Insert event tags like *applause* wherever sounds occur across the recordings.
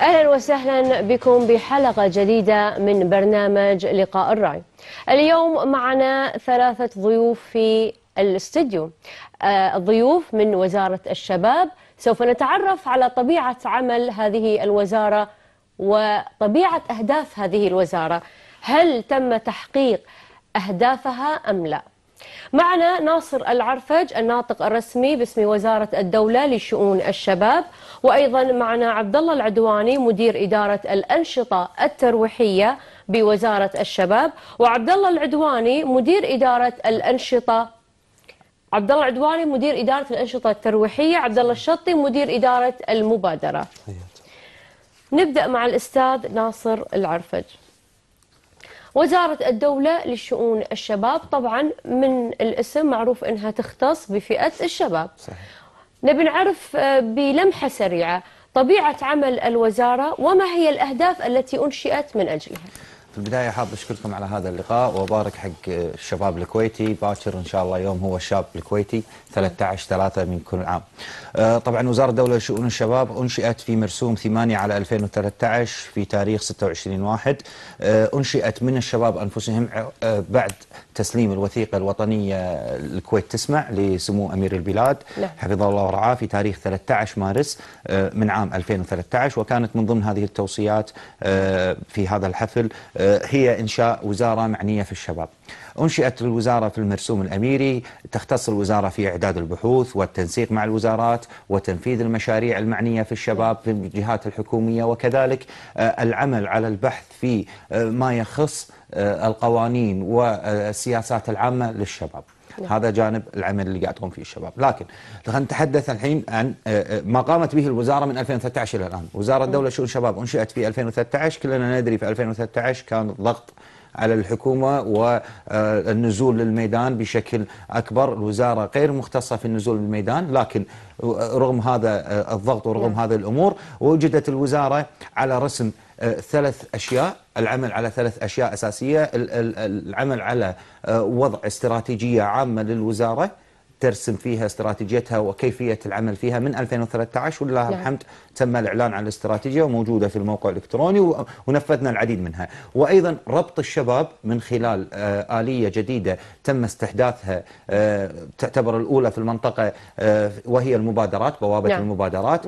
اهلا وسهلا بكم بحلقه جديده من برنامج لقاء الرأي. اليوم معنا ثلاثه ضيوف في الاستديو. آه، ضيوف من وزاره الشباب، سوف نتعرف على طبيعه عمل هذه الوزاره وطبيعه اهداف هذه الوزاره. هل تم تحقيق اهدافها ام لا؟ معنا ناصر العرفج الناطق الرسمي باسم وزارة الدولة لشؤون الشباب وأيضا معنا عبد الله العدواني مدير إدارة الأنشطة الترويحية بوزارة الشباب وعبد الله العدواني مدير إدارة الأنشطة عبد الله العدواني مدير إدارة الأنشطة الترويحية عبد الله الشطي مدير إدارة المبادرة نبدأ مع الأستاذ ناصر العرفج وزارة الدولة لشؤون الشباب طبعا من الاسم معروف أنها تختص بفئة الشباب نبي نعرف آه، بلمحة سريعة طبيعة عمل الوزارة وما هي الأهداف التي أنشئت من أجلها في البدايه حاب اشكركم على هذا اللقاء وابارك حق الشباب الكويتي باكر ان شاء الله يوم هو الشاب الكويتي 13 3 من كل عام. آه، طبعا وزاره الدوله لشؤون الشباب انشئت في مرسوم 8 على 2013 في تاريخ 26 واحد آه، انشئت من الشباب انفسهم آه، بعد تسليم الوثيقه الوطنيه الكويت تسمع لسمو امير البلاد نعم. حفظه الله ورعاه في تاريخ 13 مارس من عام 2013 وكانت من ضمن هذه التوصيات في هذا الحفل آه، هي إنشاء وزارة معنية في الشباب أنشئت الوزارة في المرسوم الأميري تختص الوزارة في إعداد البحوث والتنسيق مع الوزارات وتنفيذ المشاريع المعنية في الشباب في الجهات الحكومية وكذلك آه، العمل على البحث في آه، ما يخص القوانين والسياسات العامة للشباب هذا جانب العمل اللي قاعد تقوم فيه الشباب لكن خلينا نتحدث الحين عن آه، ما قامت به الوزارة من 2013 إلى الآن وزارة الدولة شؤون الشباب أنشئت في 2013 كلنا ندري في 2013 كان الضغط على الحكومة والنزول للميدان بشكل أكبر الوزارة غير مختصة في النزول للميدان لكن رغم هذا الضغط ورغم نعم. هذه الأمور وجدت الوزارة على رسم ثلاث أشياء العمل على ثلاث أشياء أساسية العمل على وضع استراتيجية عامة للوزارة ترسم فيها استراتيجيتها وكيفية العمل فيها من 2013 ولله نعم. الحمد تم الإعلان عن الاستراتيجية وموجودة في الموقع الإلكتروني ونفذنا العديد منها وأيضا ربط الشباب من خلال آه، آلية جديدة تم استحداثها آه، تعتبر الأولى في المنطقة آه، وهي المبادرات بوابة نعم. المبادرات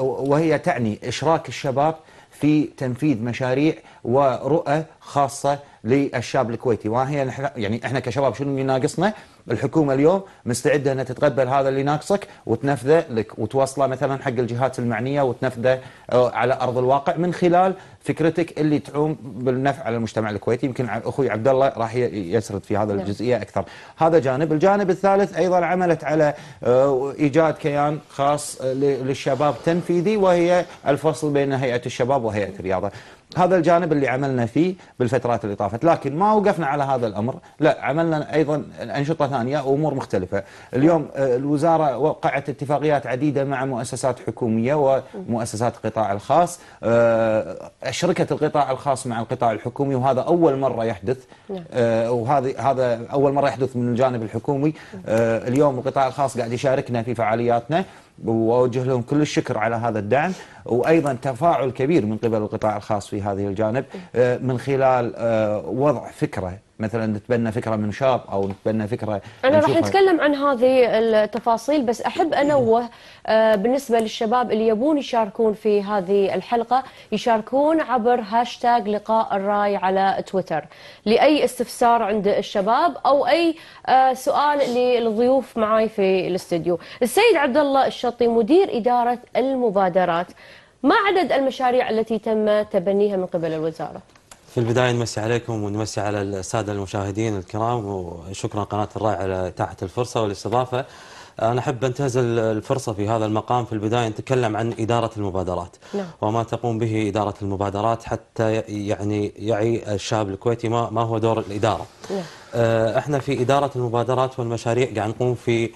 وهي تعني إشراك الشباب في تنفيذ مشاريع ورؤى خاصة للشاب الكويتي وهي يعني احنا كشباب شنو اللي ناقصنا؟ الحكومه اليوم مستعده انها تتقبل هذا اللي ناقصك وتنفذه لك وتوصله مثلا حق الجهات المعنيه وتنفذه آه، على ارض الواقع من خلال فكرتك اللي تعوم بالنفع على المجتمع الكويتي يمكن اخوي عبد الله راح يسرد في هذا نعم. الجزئيه اكثر. هذا جانب، الجانب الثالث ايضا عملت على آه، ايجاد كيان خاص آه، للشباب تنفيذي وهي الفصل بين هيئه الشباب وهيئه الرياضه. هذا الجانب اللي عملنا فيه بالفترات اللي طافت لكن ما وقفنا على هذا الأمر لا عملنا أيضا أنشطة ثانية وأمور مختلفة اليوم آه، الوزارة وقعت اتفاقيات عديدة مع مؤسسات حكومية ومؤسسات القطاع الخاص أشركت آه، القطاع الخاص مع القطاع الحكومي وهذا أول مرة يحدث نعم. آه، وهذا هذا أول مرة يحدث من الجانب الحكومي اليوم القطاع الخاص قاعد يشاركنا في فعالياتنا واوجه لهم كل الشكر على هذا الدعم وايضا تفاعل كبير من قبل القطاع الخاص في هذه الجانب آه، من خلال آه، وضع فكره مثلا نتبنى فكره من شاب او نتبنى فكره انا راح نتكلم عن هذه التفاصيل بس احب انوه آه، بالنسبه للشباب اللي يبون يشاركون في هذه الحلقه يشاركون عبر هاشتاج لقاء الراي على تويتر لاي استفسار عند الشباب او اي آه، سؤال للضيوف معي في الاستديو السيد عبد الله الشطي مدير اداره المبادرات ما عدد المشاريع التي تم تبنيها من قبل الوزاره في البداية نمسي عليكم ونمسي على السادة المشاهدين الكرام وشكرا قناة الرأي على إتاحة الفرصة والاستضافة أنا أحب أنتهز الفرصة في هذا المقام في البداية نتكلم عن إدارة المبادرات نعم. وما تقوم به إدارة المبادرات حتى يعني يعي الشاب الكويتي ما, ما هو دور الإدارة نعم. آه، إحنا في إدارة المبادرات والمشاريع قاعد نقوم في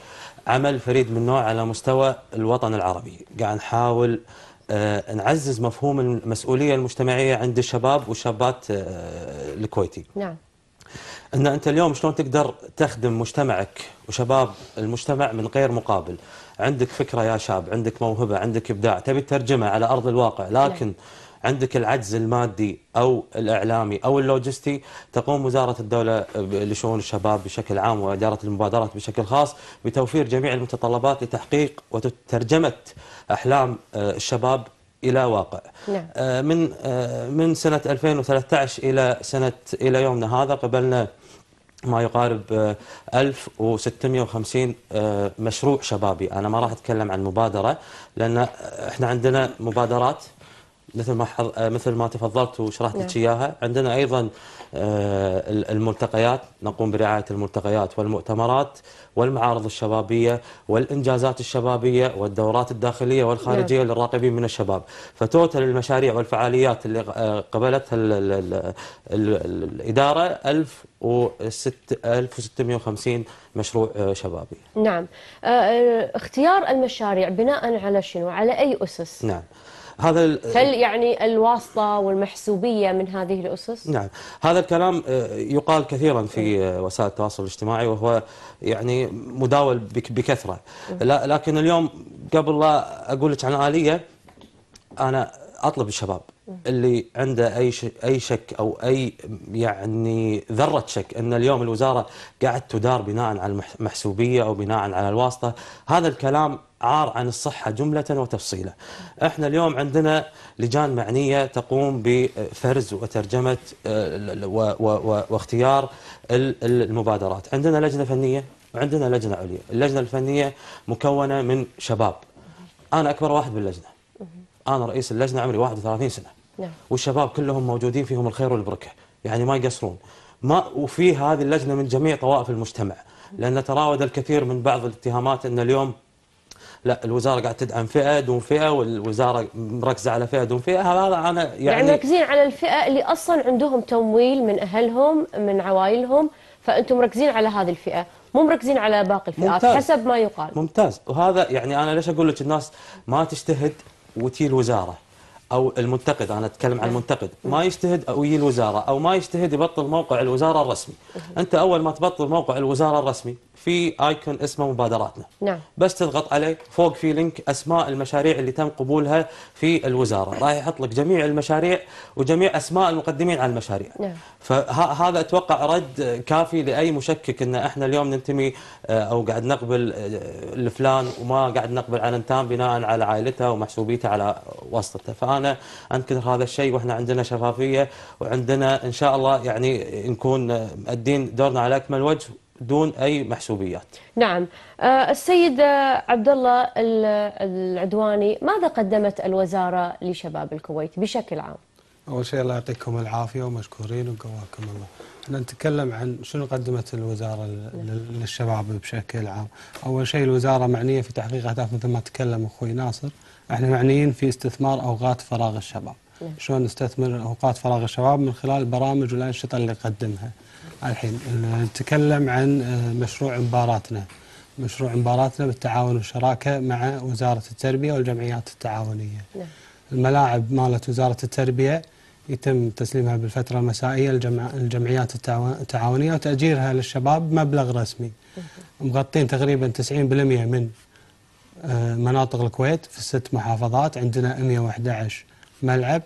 عمل فريد من نوع على مستوى الوطن العربي قاعد نحاول آه، نعزز مفهوم المسؤولية المجتمعية عند الشباب والشابات آه، الكويتي نعم أن أنت اليوم شلون تقدر تخدم مجتمعك وشباب المجتمع من غير مقابل عندك فكرة يا شاب عندك موهبة عندك إبداع تبي تترجمها على أرض الواقع لكن نعم. عندك العجز المادي أو الإعلامي أو اللوجستي تقوم وزارة الدولة لشؤون الشباب بشكل عام وإدارة المبادرات بشكل خاص بتوفير جميع المتطلبات لتحقيق وترجمة أحلام آه، الشباب الى واقع نعم. آه، من آه، من سنه 2013 الى سنه الى يومنا هذا قبلنا ما يقارب 1650 مشروع شبابي انا ما راح اتكلم عن مبادره لان احنا عندنا مبادرات مثل ما حض... آه، مثل ما تفضلت وشرحت نعم. لك اياها عندنا ايضا آه، الملتقيات نقوم برعايه الملتقيات والمؤتمرات والمعارض الشبابيه والانجازات الشبابيه والدورات الداخليه والخارجيه نعم. للراقبين من الشباب فتوتل المشاريع والفعاليات اللي آه، قبلتها ال ال ال ال الاداره 1650 مشروع شبابي نعم اختيار المشاريع بناء على شنو على اي اسس نعم هذا هل يعني الواسطه والمحسوبيه من هذه الاسس؟ نعم هذا الكلام آه، يقال كثيرا في وسائل التواصل الاجتماعي وهو يعني مداول بكثره لكن اليوم قبل لا اقول لك عن اليه انا اطلب الشباب اللي عنده اي اي شك او اي يعني ذره شك ان اليوم الوزاره قاعد تدار بناء على المحسوبيه او بناء على الواسطه هذا الكلام عار عن الصحة جملة وتفصيلا احنا اليوم عندنا لجان معنية تقوم بفرز وترجمة آه، واختيار المبادرات عندنا لجنة فنية وعندنا لجنة عليا اللجنة الفنية مكونة من شباب أنا أكبر واحد باللجنة أنا رئيس اللجنة عمري 31 سنة نعم. والشباب كلهم موجودين فيهم الخير والبركة يعني ما يقصرون ما وفي هذه اللجنة من جميع طوائف المجتمع لأن تراود الكثير من بعض الاتهامات أن اليوم لا الوزاره قاعده تدعم فئه دون فئه والوزاره مركزه على فئه دون فئه هذا انا يعني يعني مركزين على الفئه اللي اصلا عندهم تمويل من اهلهم من عوائلهم فانتم مركزين على هذه الفئه مو مركزين على باقي الفئات ممتاز. حسب ما يقال ممتاز وهذا يعني انا ليش اقول لك الناس ما تجتهد وتي الوزاره او المنتقد انا اتكلم عن المنتقد ما يجتهد او الوزاره او ما يجتهد يبطل موقع الوزاره الرسمي انت اول ما تبطل موقع الوزاره الرسمي في ايكون اسمه مبادراتنا نعم. بس تضغط عليه فوق في لينك اسماء المشاريع اللي تم قبولها في الوزاره راح يحط لك جميع المشاريع وجميع اسماء المقدمين على المشاريع نعم. فهذا اتوقع رد كافي لاي مشكك ان احنا اليوم ننتمي آه، او قاعد نقبل آه، لفلان وما قاعد نقبل على انتام بناء على عائلته ومحسوبيته على واسطته فانا انكر هذا الشيء واحنا عندنا شفافيه وعندنا ان شاء الله يعني نكون مؤدين دورنا على اكمل وجه دون أي محسوبيات نعم آه، السيد عبد الله العدواني ماذا قدمت الوزارة لشباب الكويت بشكل عام؟ أول شيء الله يعطيكم العافية ومشكورين وقواكم الله احنا نتكلم عن شنو قدمت الوزارة نعم. للشباب بشكل عام أول شيء الوزارة معنية في تحقيق أهداف مثل ما تكلم أخوي ناصر احنا معنيين في استثمار أوقات فراغ الشباب إيه. شلون نستثمر اوقات فراغ الشباب من خلال البرامج والانشطه اللي نقدمها. الحين نتكلم عن آه، مشروع مباراتنا. مشروع مباراتنا بالتعاون والشراكه مع وزاره التربيه والجمعيات التعاونيه. نعم. الملاعب مالت وزاره التربيه يتم تسليمها بالفتره المسائيه للجمعيات التعاونيه وتاجيرها للشباب مبلغ رسمي. نعم. مغطين تقريبا 90% من آه، مناطق الكويت في الست محافظات عندنا 111 ملعب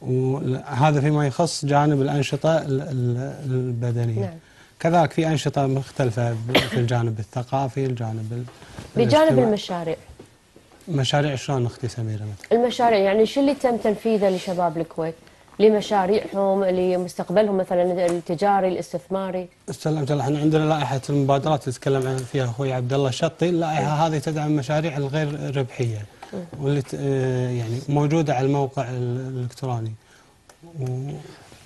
وهذا فيما يخص جانب الأنشطة البدنية نعم. كذلك في أنشطة مختلفة في الجانب الثقافي الجانب بجانب المشاريع مشاريع شلون أختي سميرة مثلا؟ المشاريع يعني شو اللي تم تنفيذه لشباب الكويت؟ لمشاريعهم لمستقبلهم مثلا التجاري الاستثماري سلمت الله احنا عندنا لائحه المبادرات تتكلم فيها اخوي عبد الله الشطي اللائحه نعم. هذه تدعم مشاريع الغير ربحيه واللي آه، يعني موجوده على الموقع الالكتروني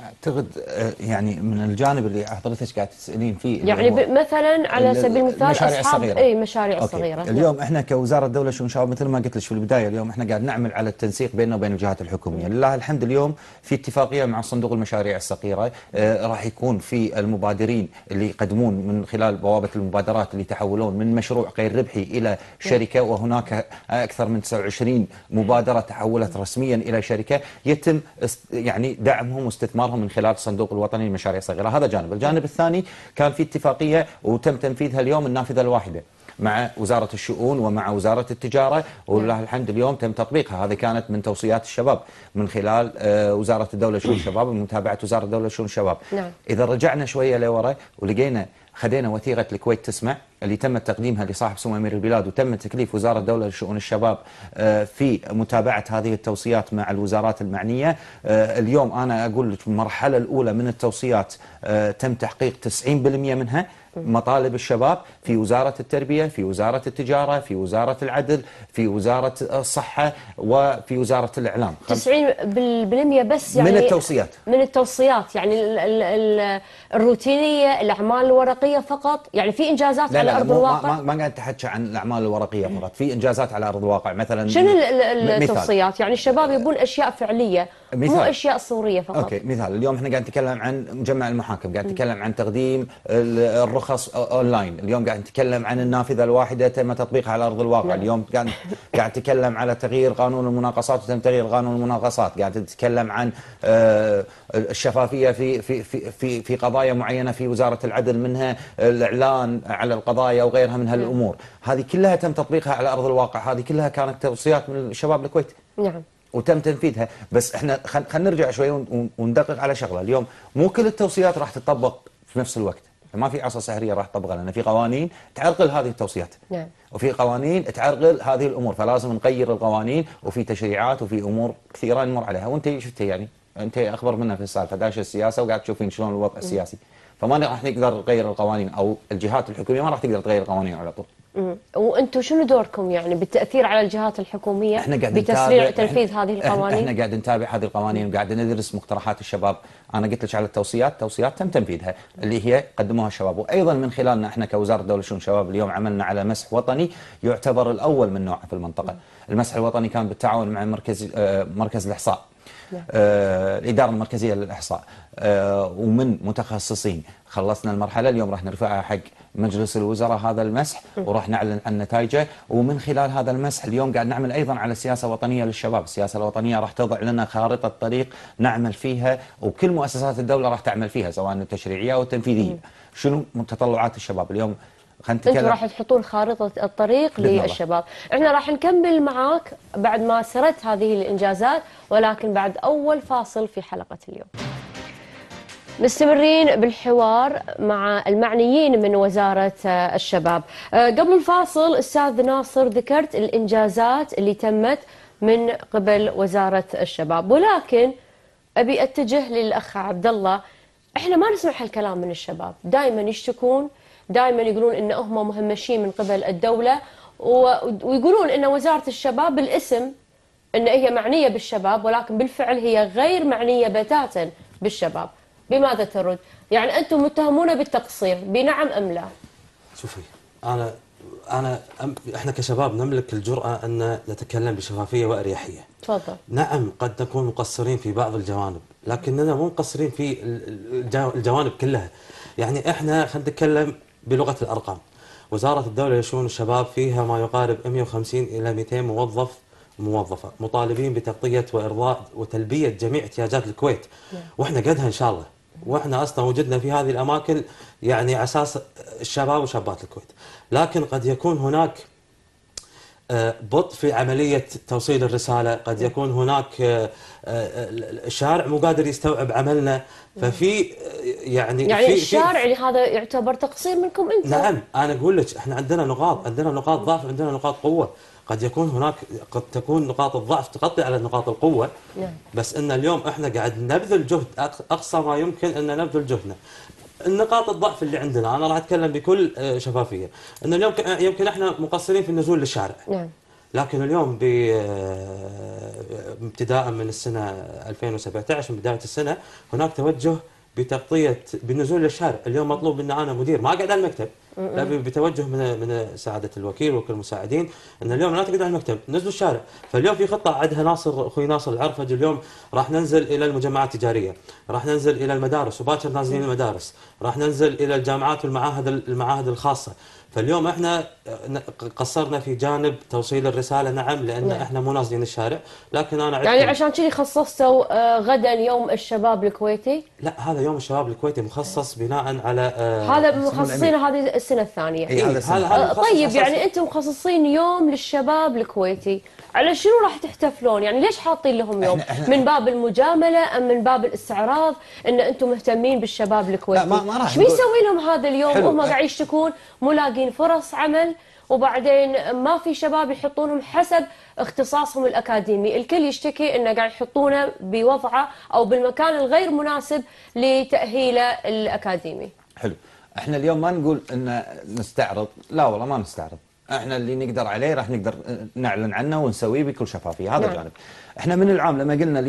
اعتقد آه، يعني من الجانب اللي حضرتك قاعد تسالين فيه يعني مثلا على سبيل المثال مشاريع اصحاب صغيرة. اي مشاريع أوكي. صغيره نعم. اليوم احنا كوزاره ان شاء شباب مثل ما قلت لك في البدايه اليوم احنا قاعد نعمل على التنسيق بيننا وبين الجهات الحكوميه نعم. لله الحمد اليوم في اتفاقيه مع صندوق المشاريع الصغيره آه راح يكون في المبادرين اللي يقدمون من خلال بوابه المبادرات اللي يتحولون من مشروع غير ربحي الى نعم. شركه وهناك اكثر من 29 مبادره تحولت رسميا الى شركه يتم يعني دعمهم واستثمارهم لهم من خلال الصندوق الوطني للمشاريع الصغيره هذا جانب الجانب الثاني كان في اتفاقيه وتم تنفيذها اليوم النافذه الواحده مع وزارة الشؤون ومع وزارة التجارة ولله الحمد اليوم تم تطبيقها هذه كانت من توصيات الشباب من خلال آه، وزارة الدولة شؤون الشباب ومتابعة وزارة الدولة شؤون الشباب نعم. إذا رجعنا شوية لورا ولقينا خدينا وثيقة الكويت تسمع اللي تم تقديمها لصاحب سمو أمير البلاد وتم تكليف وزارة الدولة لشؤون الشباب آه، في متابعة هذه التوصيات مع الوزارات المعنية آه، اليوم أنا أقول لك المرحلة الأولى من التوصيات آه، تم تحقيق 90% منها مطالب الشباب في وزارة التربية في وزارة التجارة في وزارة العدل في وزارة الصحة وفي وزارة الإعلام 90% بس يعني من التوصيات من التوصيات يعني الـ ال ال الروتينيه الاعمال الورقيه فقط يعني في انجازات لا على لا ارض الواقع ما, ما قاعد تحكي عن الاعمال الورقيه فقط في انجازات على ارض الواقع مثلا شنو التوصيات يعني الشباب آه، يبون اشياء فعليه مثال. مو اشياء صوريه فقط اوكي مثال اليوم احنا قاعد نتكلم عن مجمع المحاكم قاعد نتكلم عن تقديم الرخص اونلاين اليوم قاعد نتكلم عن النافذه الواحده تم تطبيقها على ارض الواقع مم. نعم. اليوم قاعد *laughs* قاعد نتكلم على تغيير قانون المناقصات وتم تغيير قانون المناقصات قاعد نتكلم عن آه، الشفافيه في في في في, في قضايا قضايا معينه في وزاره العدل منها الاعلان على القضايا وغيرها من هالامور، هذه كلها تم تطبيقها على ارض الواقع، هذه كلها كانت توصيات من الشباب الكويت. نعم. وتم تنفيذها، بس احنا خلينا نرجع شوي وندقق على شغله، اليوم مو كل التوصيات راح تطبق في نفس الوقت. ما في عصا سحريه راح تطبقها لان في قوانين تعرقل هذه التوصيات نعم. وفي قوانين تعرقل هذه الامور فلازم نغير القوانين وفي تشريعات وفي امور كثيره نمر عليها وانت شفتها يعني انت اخبر منا في السالفه داش السياسه وقاعد تشوفين شلون الوضع السياسي فما راح نقدر نغير القوانين او الجهات الحكوميه ما راح تقدر تغير القوانين على طول وانتم شنو دوركم يعني بالتاثير على الجهات الحكوميه احنا قاعد بتسريع تنفيذ هذه القوانين؟ احنا قاعد نتابع هذه القوانين وقاعد ندرس مقترحات الشباب، انا قلت لك على التوصيات، توصيات تم تنفيذها اللي هي قدموها الشباب، وايضا من خلالنا احنا كوزاره الدوله شؤون الشباب اليوم عملنا على مسح وطني يعتبر الاول من نوعه في المنطقه، المسح الوطني كان بالتعاون مع مركز آه، مركز الاحصاء آه، الإدارة المركزية للإحصاء آه، ومن متخصصين خلصنا المرحلة اليوم راح نرفعها حق مجلس الوزراء هذا المسح وراح نعلن عن نتائجه ومن خلال هذا المسح اليوم قاعد نعمل أيضا على سياسة وطنية للشباب السياسة الوطنية راح تضع لنا خارطة طريق نعمل فيها وكل مؤسسات الدولة راح تعمل فيها سواء التشريعية أو التنفيذية شنو متطلعات الشباب اليوم خلينا نتكلم انتم راح تحطون خارطه الطريق للشباب احنا راح نكمل معاك بعد ما سردت هذه الانجازات ولكن بعد اول فاصل في حلقه اليوم مستمرين بالحوار مع المعنيين من وزارة الشباب آه، قبل الفاصل أستاذ ناصر ذكرت الإنجازات اللي تمت من قبل وزارة الشباب ولكن أبي أتجه للأخ عبد الله إحنا ما نسمع هالكلام من الشباب دائما يشتكون دائما يقولون ان هم مهمشين من قبل الدوله ويقولون ان وزاره الشباب بالاسم ان هي معنيه بالشباب ولكن بالفعل هي غير معنيه بتاتا بالشباب بماذا ترد؟ يعني انتم متهمون بالتقصير بنعم ام لا؟ شوفي انا انا احنا كشباب نملك الجراه ان نتكلم بشفافيه واريحيه. تفضل. نعم قد نكون مقصرين في بعض الجوانب، لكننا مو مقصرين في الجوانب كلها. يعني احنا خلينا نتكلم بلغة الأرقام وزارة الدولة لشؤون الشباب فيها ما يقارب 150 إلى 200 موظف موظفة مطالبين بتغطية وإرضاء وتلبية جميع احتياجات الكويت نعم. وإحنا قدها إن شاء الله واحنا اصلا وجدنا في هذه الاماكن يعني اساس الشباب وشابات الكويت لكن قد يكون هناك آه، بطء في عملية توصيل الرسالة قد نعم. يكون هناك آه، آه، الشارع مو قادر يستوعب عملنا نعم. ففي يعني يعني في الشارع اللي هذا يعتبر تقصير منكم انتم نعم انا اقول لك احنا عندنا نقاط نعم. عندنا نقاط ضعف عندنا نقاط قوه قد يكون هناك قد تكون نقاط الضعف تغطي على نقاط القوه نعم. بس ان اليوم احنا قاعد نبذل جهد اقصى ما يمكن ان نبذل جهدنا النقاط الضعف اللي عندنا انا راح اتكلم بكل آه، شفافيه انه اليوم آه، يمكن احنا مقصرين في النزول للشارع نعم لكن اليوم ب آه، ابتداء من السنه 2017 من بدايه السنه هناك توجه بتغطيه بالنزول للشارع، اليوم مطلوب ان انا مدير ما اقعد على المكتب، لا بتوجه من من سعاده الوكيل وكل المساعدين ان اليوم لا تقعد على المكتب، نزلوا الشارع، فاليوم في خطه عدها ناصر اخوي ناصر العرفج اليوم راح ننزل الى المجمعات التجاريه، راح ننزل الى المدارس وباكر نازلين المدارس، راح ننزل الى الجامعات والمعاهد المعاهد الخاصه، فاليوم احنا قصرنا في جانب توصيل الرساله نعم لان نعم. احنا مو نازلين الشارع لكن انا يعني عشان كذي خصصتوا آه، غدا يوم الشباب الكويتي؟ لا هذا يوم الشباب الكويتي مخصص بناء على آه، هذا مخصصين هذه السنه الثانيه اي هذا هذا آه، طيب يعني انتم مخصصين يوم للشباب الكويتي على شنو راح تحتفلون؟ يعني ليش حاطين لهم يوم؟ احنا احنا من باب المجامله ام من باب الاستعراض ان انتم مهتمين بالشباب الكويتي؟ لا ما, ما راح شو بيسوي لهم هذا اليوم وهم قاعد يشتكون مو لاقين ملايين فرص عمل وبعدين ما في شباب يحطونهم حسب اختصاصهم الاكاديمي، الكل يشتكي انه قاعد يحطونه بوضعه او بالمكان الغير مناسب لتاهيله الاكاديمي. حلو، احنا اليوم ما نقول ان نستعرض، لا والله ما نستعرض، احنا اللي نقدر عليه راح نقدر نعلن عنه ونسويه بكل شفافيه، هذا نعم. جانب. احنا من العام لما قلنا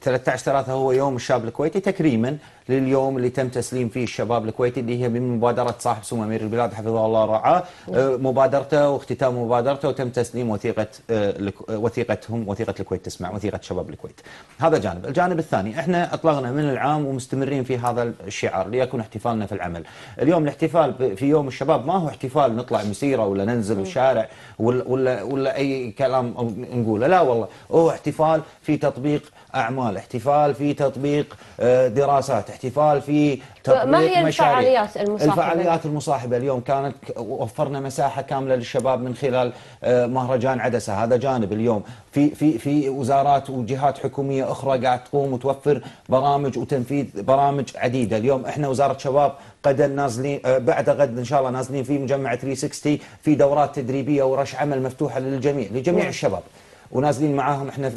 13 3 هو يوم الشاب الكويتي تكريما لليوم اللي تم تسليم فيه الشباب الكويتي اللي هي من مبادره صاحب سمو امير البلاد حفظه الله ورعاه آه، مبادرته واختتام مبادرته وتم تسليم وثيقه آه، آه، وثيقتهم وثيقه الكويت تسمع وثيقه شباب الكويت. هذا جانب، الجانب الثاني احنا اطلقنا من العام ومستمرين في هذا الشعار ليكون احتفالنا في العمل. اليوم الاحتفال في يوم الشباب ما هو احتفال نطلع مسيره ولا ننزل الشارع ولا ولا, ولا اي كلام نقوله، لا والله هو احتفال في تطبيق اعمال احتفال في تطبيق آه، دراسات احتفال في تطبيق ما هي مشاريع. الفعاليات المصاحبه الفعاليات المصاحبه اليوم كانت وفرنا مساحه كامله للشباب من خلال آه، مهرجان عدسه هذا جانب اليوم في في في وزارات وجهات حكوميه اخرى قاعد تقوم وتوفر برامج وتنفيذ برامج عديده اليوم احنا وزاره شباب غدا نازلين آه، بعد غد ان شاء الله نازلين في مجمع 360 في دورات تدريبيه ورش عمل مفتوحه للجميع لجميع نعم. الشباب ونازلين معاهم احنا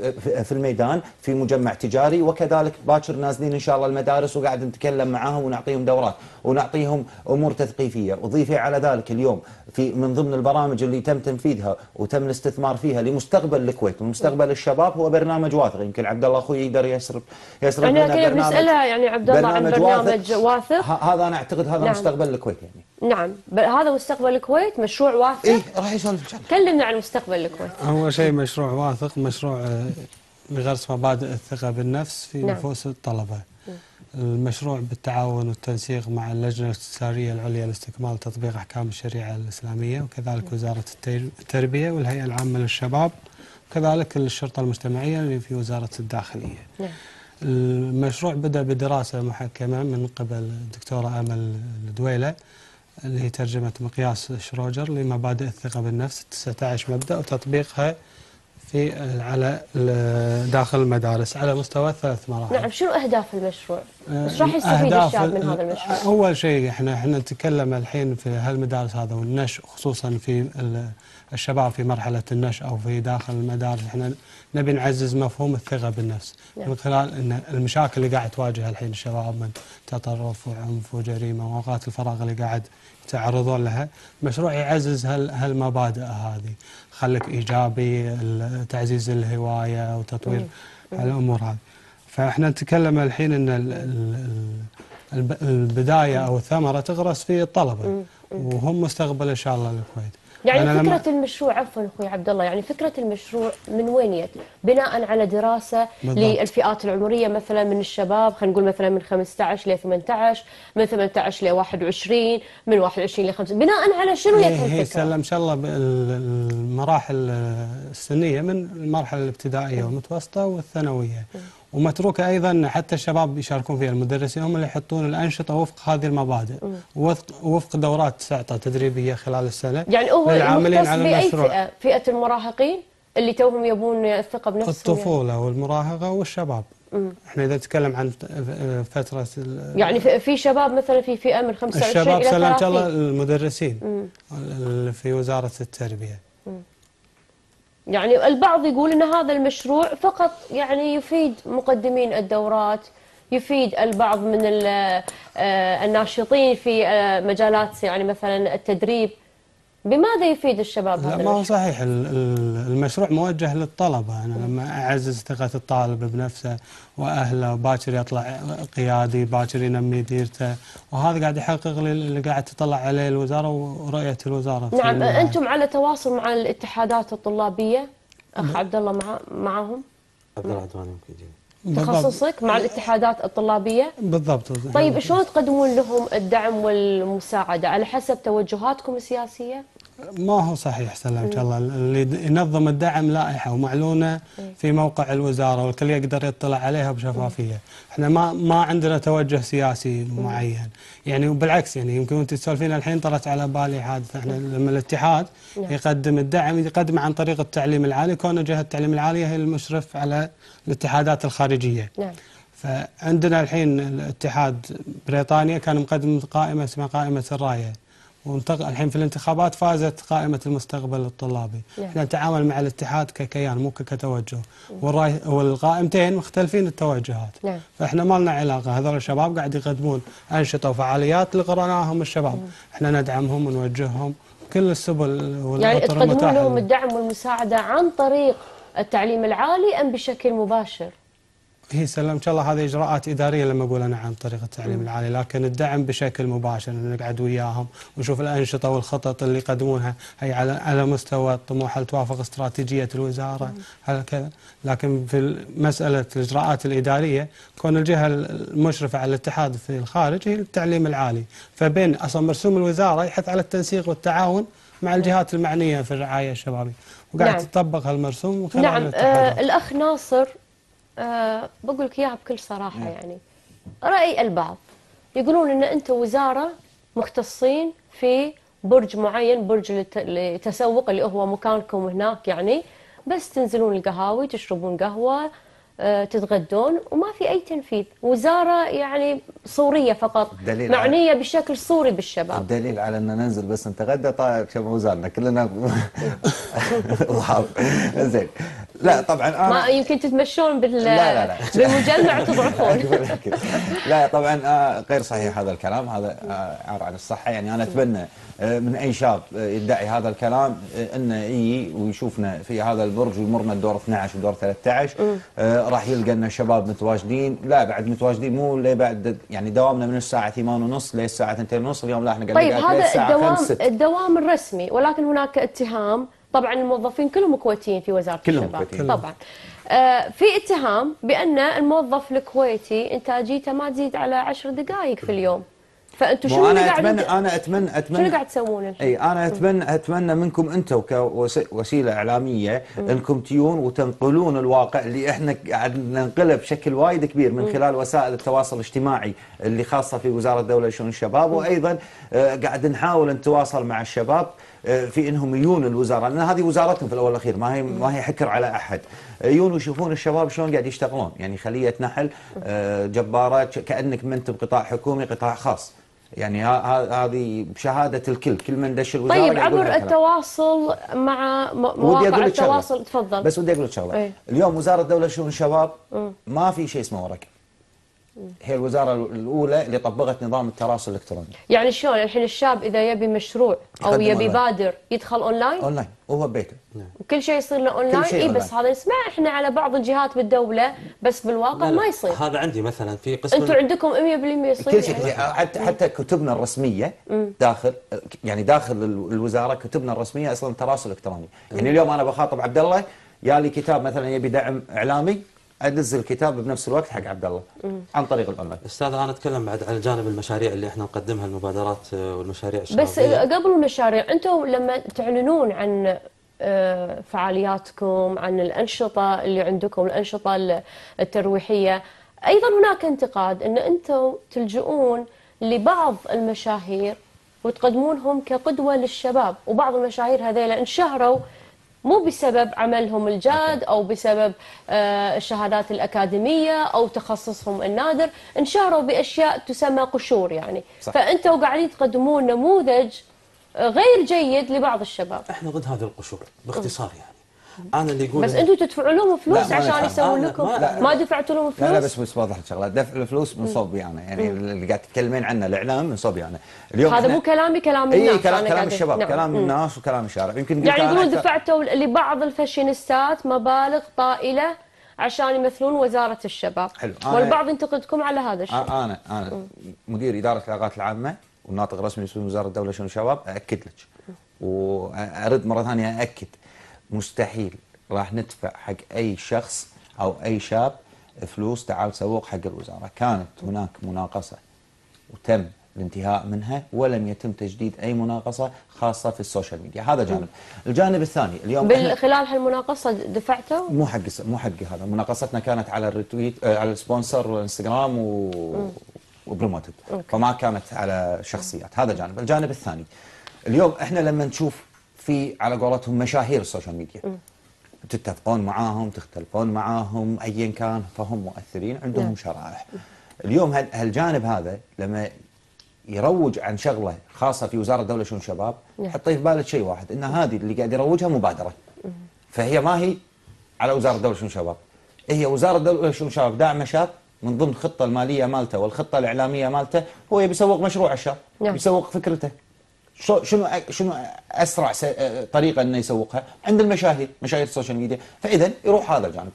في الميدان في مجمع تجاري وكذلك باكر نازلين ان شاء الله المدارس وقاعد نتكلم معاهم ونعطيهم دورات ونعطيهم امور تثقيفيه وضيفي على ذلك اليوم في من ضمن البرامج اللي تم تنفيذها وتم الاستثمار فيها لمستقبل الكويت ومستقبل الشباب هو برنامج واثق يمكن عبد الله اخوي يقدر يسرب يسرب يعني لنا برنامج يعني عبد الله عن برنامج واثق, واثق. هذا انا اعتقد هذا نعم. مستقبل الكويت يعني نعم هذا مستقبل الكويت مشروع واثق اي راح يسولف كلمنا عن مستقبل الكويت اول شيء مشروع واثق مشروع لغرس آه، مبادئ الثقه بالنفس في نعم. نفوس الطلبه نعم. المشروع بالتعاون والتنسيق مع اللجنه الاستشاريه العليا لاستكمال تطبيق احكام الشريعه الاسلاميه وكذلك نعم. وزاره التربيه والهيئه العامه للشباب وكذلك الشرطه المجتمعيه اللي في وزاره الداخليه نعم. المشروع بدا بدراسه محكمه من قبل الدكتوره امل الدويله اللي هي ترجمة مقياس شروجر لمبادئ الثقة بالنفس 19 مبدأ وتطبيقها في على داخل المدارس على مستوى الثلاث مراحل. نعم شنو اهداف المشروع؟ آه، ايش راح يستفيد الشعب من هذا المشروع؟ آه، اول شيء احنا احنا نتكلم الحين في هالمدارس هذا والنشء خصوصا في الشباب في مرحله النشء او في داخل المدارس احنا نبي نعزز مفهوم الثقه بالنفس نعم. من خلال ان المشاكل اللي قاعد تواجه الحين الشباب من تطرف وعنف وجريمه واوقات الفراغ اللي قاعد يتعرضون لها، مشروع يعزز هالمبادئ هذه. خليك ايجابي تعزيز الهوايه وتطوير الامور هذه فاحنا نتكلم الحين ان البدايه او الثمره تغرس في الطلبه وهم مستقبل ان شاء الله الكويت يعني فكرة لما... المشروع عفوا اخوي عبد الله يعني فكرة المشروع من وين يت؟ بناء على دراسة بالضبط. للفئات العمرية مثلا من الشباب خلينا نقول مثلا من 15 ل 18 من 18 ل 21 من 21 ل 50 بناء على شنو يت إيه، إيه، الفكرة؟ هي سلم ان شاء الله المراحل السنية من المرحلة الابتدائية والمتوسطة والثانوية ومتروكة أيضا حتى الشباب يشاركون فيها المدرسين هم اللي يحطون الأنشطة وفق هذه المبادئ وفق, وفق دورات تعطى تدريبية خلال السنة يعني هو للعاملين باي فئة, فئة المراهقين اللي توهم يبون الثقة بنفسهم يعني. الطفولة يعني. والمراهقة والشباب مم. احنا اذا نتكلم عن فتره يعني في شباب مثلا في فئه من 25 الشباب الى 30 الشباب الله المدرسين مم. في وزاره التربيه يعني البعض يقول ان هذا المشروع فقط يعني يفيد مقدمين الدورات يفيد البعض من آه، الناشطين في آه، مجالات يعني مثلا التدريب بماذا يفيد الشباب هذا ما هو صحيح المشروع موجه للطلبة أنا لما أعزز ثقة الطالب بنفسه وأهله باكر يطلع قيادي باكر ينمي ديرته وهذا قاعد يحقق لي اللي قاعد تطلع عليه الوزارة ورؤية الوزارة نعم أنتم على تواصل مع الاتحادات الطلابية أخ عبد الله مع معهم عبد الله عدوان يمكن تخصصك مع الاتحادات الطلابيه بالضبط طيب شلون تقدمون لهم الدعم والمساعده على حسب توجهاتكم السياسيه ما هو صحيح سلمك الله اللي ينظم الدعم لائحه ومعلونه في إيه. موقع الوزاره والكل يقدر يطلع عليها بشفافيه، احنا ما ما عندنا توجه سياسي إيه. معين، يعني وبالعكس يعني يمكن وانت تسولفين الحين طرت على بالي حادثه احنا نعم. لما الاتحاد نعم. يقدم الدعم يقدمه عن طريق التعليم العالي كون جهه التعليم العالي هي المشرف على الاتحادات الخارجيه. نعم. فعندنا الحين الاتحاد بريطانيا كان مقدم قائمه اسمها قائمه الرايه. الحين في الانتخابات فازت قائمة المستقبل الطلابي نعم. يعني احنا نتعامل مع الاتحاد ككيان مو كتوجه والراي... والقائمتين مختلفين التوجهات نعم. فاحنا ما لنا علاقة هذول الشباب قاعد يقدمون أنشطة وفعاليات لقرناهم الشباب نعم. احنا ندعمهم ونوجههم كل السبل يعني تقدمون لهم الدعم والمساعدة عن طريق التعليم العالي أم بشكل مباشر هي إيه، سلام ان شاء الله هذه اجراءات اداريه لما اقول انا نعم، عن طريق التعليم العالي لكن الدعم بشكل مباشر نقعد وياهم ونشوف الانشطه والخطط اللي يقدمونها هي على على مستوى الطموح هل توافق استراتيجيه الوزاره هل كذا لكن في مساله الاجراءات الاداريه كون الجهه المشرفه على الاتحاد في الخارج هي التعليم العالي فبين اصلا مرسوم الوزاره يحث على التنسيق والتعاون مع الجهات المعنيه في الرعايه الشبابيه وقاعد نعم. تطبق هالمرسوم نعم آه الاخ ناصر أه بقول لك اياها بكل صراحه نعم. يعني راي البعض يقولون ان انت وزاره مختصين في برج معين برج التسوق اللي هو مكانكم هناك يعني بس تنزلون القهاوي تشربون قهوه أه تتغدون وما في اي تنفيذ وزاره يعني صوريه فقط دليل معنيه على... بشكل صوري بالشباب الدليل على ان ننزل بس نتغدى طيب شباب وزارنا كلنا إيه. *laughs* زين لا طبعا انا ما يمكن تتمشون بال لا لا لا بالمجمع *laughs* وتضعفون *laughs* لا طبعا آه، غير صحيح هذا الكلام هذا آه، عار عن الصحه يعني انا اتمنى آه، من اي شاب يدعي هذا الكلام انه يجي ويشوفنا في هذا البرج ويمرنا بدور 12 ودور 13 راح يلقى لنا شباب متواجدين لا بعد متواجدين مو لي بعد يعني دوامنا من الساعه 8:30 للساعه 2:30 اليوم لا احنا قاعدين طيب هذا الدوام الدوام الرسمي ولكن هناك اتهام طبعا الموظفين كلهم كويتيين في وزاره كلهم الشباب كويتيين. طبعا آه، في اتهام بان الموظف الكويتي انتاجيته ما تزيد على عشر دقائق في اليوم فانتم شنو أنا قاعد اتمنى انا اتمنى اتمنى شنو قاعد تسوون اي انا اتمنى اتمنى منكم انتم كوسيله اعلاميه م. انكم تيون وتنقلون الواقع اللي احنا قاعد ننقله بشكل وايد كبير من خلال وسائل التواصل الاجتماعي اللي خاصه في وزاره الدوله لشؤون الشباب وايضا آه، قاعد نحاول نتواصل مع الشباب آه، في انهم يجون الوزاره لان هذه وزارتهم في الاول والاخير ما هي ما هي حكر على احد آه، يجون ويشوفون الشباب شلون قاعد يشتغلون يعني خليه نحل آه، جباره كانك منت بقطاع حكومي قطاع خاص يعني هذه بشهادة الكل كل من دش الوزارة طيب عبر التواصل مع مواقع التواصل تفضل بس ودي أقول لك شغلة ايه؟ اليوم وزارة الدولة شؤون الشباب ما في شيء اسمه ورقة هي الوزارة الأولى اللي طبقت نظام التراسل الإلكتروني يعني شلون الحين الشاب إذا يبي مشروع أو يبي بادر يدخل أونلاين أونلاين وهو ببيته وكل نعم. شيء يصير له أونلاين إي بس هذا نسمع إحنا على بعض الجهات بالدولة بس بالواقع ما يصير هذا عندي مثلا في قسم أنتم عندكم 100% يصير كل شيء يعني. يعني. حتى حتى كتبنا الرسمية داخل يعني داخل الوزارة كتبنا الرسمية أصلا تراسل إلكتروني يعني اليوم أنا بخاطب عبد الله يا لي كتاب مثلا يبي دعم إعلامي انزل كتاب بنفس الوقت حق عبد الله عن طريق الاونلاين استاذ انا اتكلم بعد عن جانب المشاريع اللي احنا نقدمها المبادرات آه، والمشاريع الشعبيه بس قبل المشاريع انتم لما تعلنون عن آه، فعالياتكم عن الانشطه اللي عندكم الانشطه الترويحيه ايضا هناك انتقاد ان انتم تلجؤون لبعض المشاهير وتقدمونهم كقدوه للشباب وبعض المشاهير هذيلا انشهروا مو بسبب عملهم الجاد أو بسبب آه، الشهادات الأكاديمية أو تخصصهم النادر انشهروا بأشياء تسمى قشور يعني صح. فأنتوا قاعدين تقدمون نموذج آه، غير جيد لبعض الشباب احنا ضد هذه القشور باختصار يعني انا اللي اقول بس انتم تدفعوا لهم فلوس عشان يسوون لكم ما دفعتوا لهم فلوس لا لا بس بس واضح الشغله دفع الفلوس من صوبي انا يعني, يعني اللي قاعد تتكلمين عنه الاعلام من صوبي انا يعني. اليوم هذا مو كلامي كلام الناس اي كلام, كلام الشباب نعم. كلام الناس وكلام الشارع يمكن يعني يقولون دفعتوا لبعض الفاشينيستات مبالغ طائله عشان يمثلون وزاره الشباب حلو والبعض ينتقدكم على هذا الشيء انا انا مدير اداره العلاقات العامه وناطق رسمي في وزاره الدوله شؤون الشباب اكد لك وارد مره ثانيه اكد مستحيل راح ندفع حق اي شخص او اي شاب فلوس تعال سوق حق الوزاره، كانت هناك مناقصه وتم الانتهاء منها ولم يتم تجديد اي مناقصه خاصه في السوشيال ميديا، هذا جانب. الجانب الثاني اليوم خلال هالمناقصه دفعته؟ مو حق مو حقي هذا، مناقصتنا كانت على الريتويت آه، على السبونسر والانستغرام و وبروموتد، فما كانت على شخصيات، هذا جانب، الجانب الثاني اليوم احنا لما نشوف في على قولتهم مشاهير السوشيال ميديا م. تتفقون معاهم تختلفون معاهم ايا كان فهم مؤثرين عندهم نعم. شرائح اليوم هالجانب هذا لما يروج عن شغله خاصه في وزاره الدوله شؤون الشباب نعم. حطيه حطي في بالك شيء واحد ان هذه اللي قاعد يروجها مبادره فهي ما هي على وزاره الدوله شؤون الشباب هي وزاره الدوله شؤون الشباب داعمه شاب من ضمن الخطه الماليه مالته والخطه الاعلاميه مالته هو يبي يسوق مشروع الشاب نعم. يسوق فكرته شنو شنو اسرع طريقه انه يسوقها عند المشاهير مشاهير السوشيال ميديا فاذا يروح هذا الجانب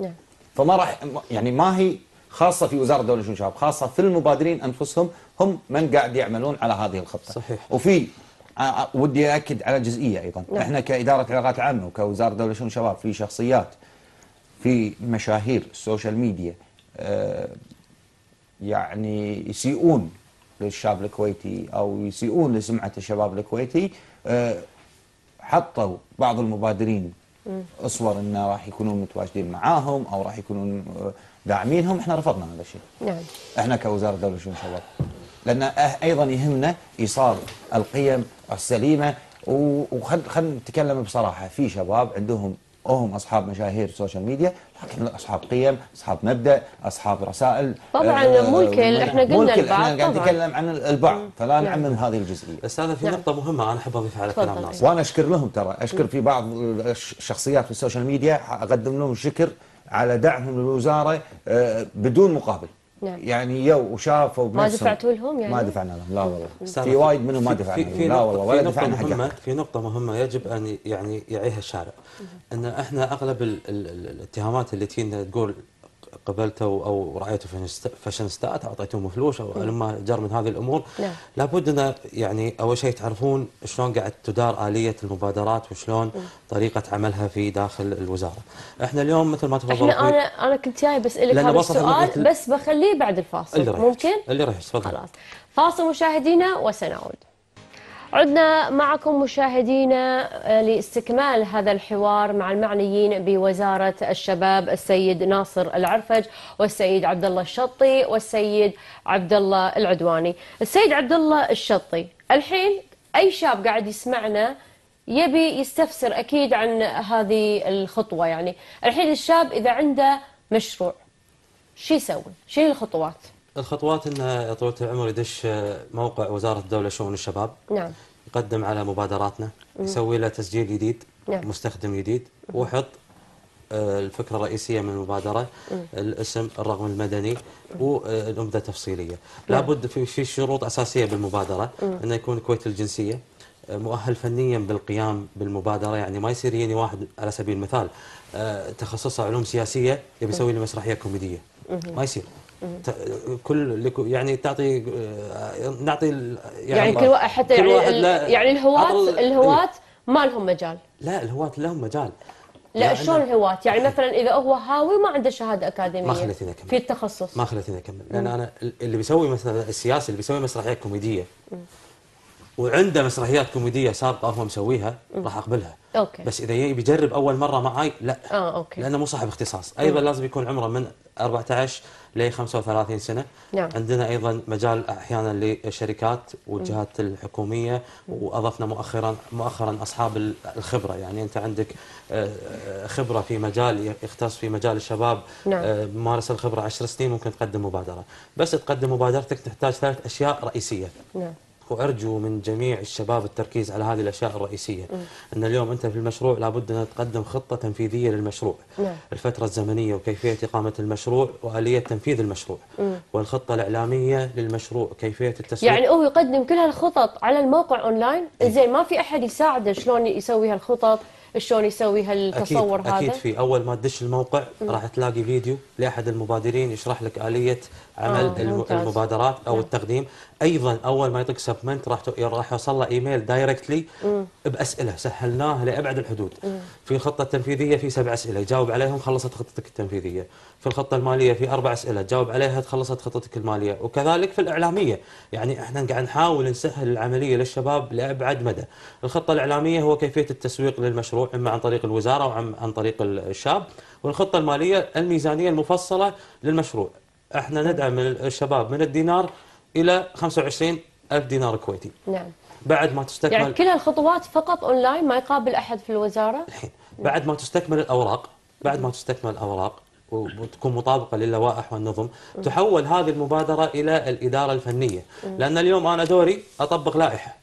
نعم فما راح يعني ما هي خاصه في وزاره الدوله شنو الشباب خاصه في المبادرين انفسهم هم من قاعد يعملون على هذه الخطه صحيح وفي ودي اكد على جزئيه ايضا نعم. احنا كاداره علاقات عامه وكوزاره الدوله شنو الشباب في شخصيات في مشاهير السوشيال ميديا يعني يسيئون للشاب الكويتي او يسيئون لسمعه الشباب الكويتي آه، حطوا بعض المبادرين اصور انه راح يكونون متواجدين معاهم او راح يكونون آه، داعمينهم احنا رفضنا هذا الشيء. نعم. احنا كوزاره الدوله شؤون الشباب. لان أه، ايضا يهمنا ايصال القيم السليمه وخل خل نتكلم بصراحه في شباب عندهم هم أصحاب مشاهير السوشيال ميديا لكن أصحاب قيم أصحاب مبدأ أصحاب رسائل طبعا آه مو الكل احنا قلنا البعض احنا قاعد نتكلم عن البعض نعم. فلا نعمم نعم. هذه الجزئية بس هذا في نعم. نقطة مهمة أنا أحب أضيفها على كلام ناصر وأنا أشكر لهم ترى أشكر في بعض الشخصيات في السوشيال ميديا أقدم لهم الشكر على دعمهم للوزارة آه، بدون مقابل نعم. يعني يو وشافوا ما دفعتوا لهم يعني؟ ما دفعنا لهم لا والله في وايد منهم ما دفعنا لهم لا والله ولا دفعنا حاجة مهمة في نقطة مهمة يجب أن يعني يعيها الشارع أن احنا أغلب الاتهامات اللي تجينا تقول قبلته او رايته فاشن ستات اعطيتهم فلوس او نعم. لما جر من هذه الامور نعم. لابد ان يعني اول شيء تعرفون شلون قاعد تدار اليه المبادرات وشلون م. نعم. طريقه عملها في داخل الوزاره. احنا اليوم مثل ما تفضلت احنا انا انا كنت جاي بسالك هذا السؤال بس بخليه بعد الفاصل اللي ممكن؟ اللي رح تفضل خلاص فاصل مشاهدينا وسنعود. عدنا معكم مشاهدينا آه، لاستكمال هذا الحوار مع المعنيين بوزارة الشباب السيد ناصر العرفج والسيد عبد الله الشطي والسيد عبد الله العدواني. السيد عبد الله الشطي الحين اي شاب قاعد يسمعنا يبي يستفسر اكيد عن هذه الخطوة يعني، الحين الشاب اذا عنده مشروع شو يسوي؟ شو الخطوات؟ الخطوات انه يا طويله العمر يدش موقع وزاره الدوله شؤون الشباب نعم يقدم على مبادراتنا مم. يسوي له تسجيل جديد نعم. مستخدم جديد ويحط آه، الفكرة الرئيسية من المبادرة مم. الاسم الرقم المدني والأمدة آه، التفصيلية مم. نعم. لابد في في شروط أساسية بالمبادرة أنه يكون كويت الجنسية آه، مؤهل فنيا بالقيام بالمبادرة يعني ما يصير يجيني واحد على سبيل المثال تخصصه علوم سياسية يبي يسوي لي مسرحية كوميدية ما يصير كل يعني تعطي آه، نعطي يعني, يعني كل واحد حتى كل يعني واحد يعني يعني الهواة إيه. الهواة ما لهم مجال لا الهواة لهم مجال لا شلون الهواة؟ يعني مثلا اذا هو هاوي ما عنده شهاده اكاديميه ما خليتني اكمل في التخصص ما خليتني اكمل لان انا اللي بيسوي مثلا السياسي اللي بيسوي مسرحيه كوميديه وعنده مسرحيات كوميديه سابقه هو مسويها راح اقبلها اوكي بس اذا يبي يجرب اول مره معي لا اه اوكي لانه مو صاحب اختصاص ايضا مم. لازم يكون عمره من 14 ل 35 سنه نعم. عندنا ايضا مجال احيانا للشركات والجهات مم. الحكوميه واضفنا مؤخرا مؤخرا اصحاب الخبره يعني انت عندك آه، آه، خبره في مجال يختص في مجال الشباب نعم. آه، مارس الخبره 10 سنين ممكن تقدم مبادره بس تقدم مبادرتك تحتاج ثلاث اشياء رئيسيه نعم وارجو من جميع الشباب التركيز على هذه الاشياء الرئيسيه م. ان اليوم انت في المشروع لابد ان تقدم خطه تنفيذيه للمشروع م. نعم. الفتره الزمنيه وكيفيه اقامه المشروع واليه تنفيذ المشروع م. والخطه الاعلاميه للمشروع كيفيه التسويق يعني هو يقدم كل هالخطط على الموقع اونلاين إيه. زين ما في احد يساعده شلون يسوي هالخطط شلون يسوي هالتصور أكيد هذا؟ اكيد في اول ما تدش الموقع راح تلاقي فيديو لاحد المبادرين يشرح لك اليه عمل آه، المبادرات او نعم. التقديم ايضا اول ما يطق سبمنت راح يعني راح يوصل له ايميل دايركتلي باسئله سهلناها لابعد الحدود في الخطه التنفيذيه في سبع اسئله جاوب عليهم خلصت خطتك التنفيذيه في الخطه الماليه في اربع اسئله جاوب عليها خلصت خطتك الماليه وكذلك في الاعلاميه يعني احنا قاعد نحاول نسهل العمليه للشباب لابعد مدى الخطه الاعلاميه هو كيفيه التسويق للمشروع اما عن طريق الوزاره او عن طريق الشاب والخطه الماليه الميزانيه المفصله للمشروع احنا ندعم الشباب من الدينار الى 25 ألف دينار كويتي نعم بعد ما تستكمل يعني كل الخطوات فقط اونلاين ما يقابل احد في الوزاره الحين بعد ما تستكمل الاوراق بعد ما تستكمل الاوراق وتكون مطابقه للوائح والنظم تحول هذه المبادره الى الاداره الفنيه لان اليوم انا دوري اطبق لائحه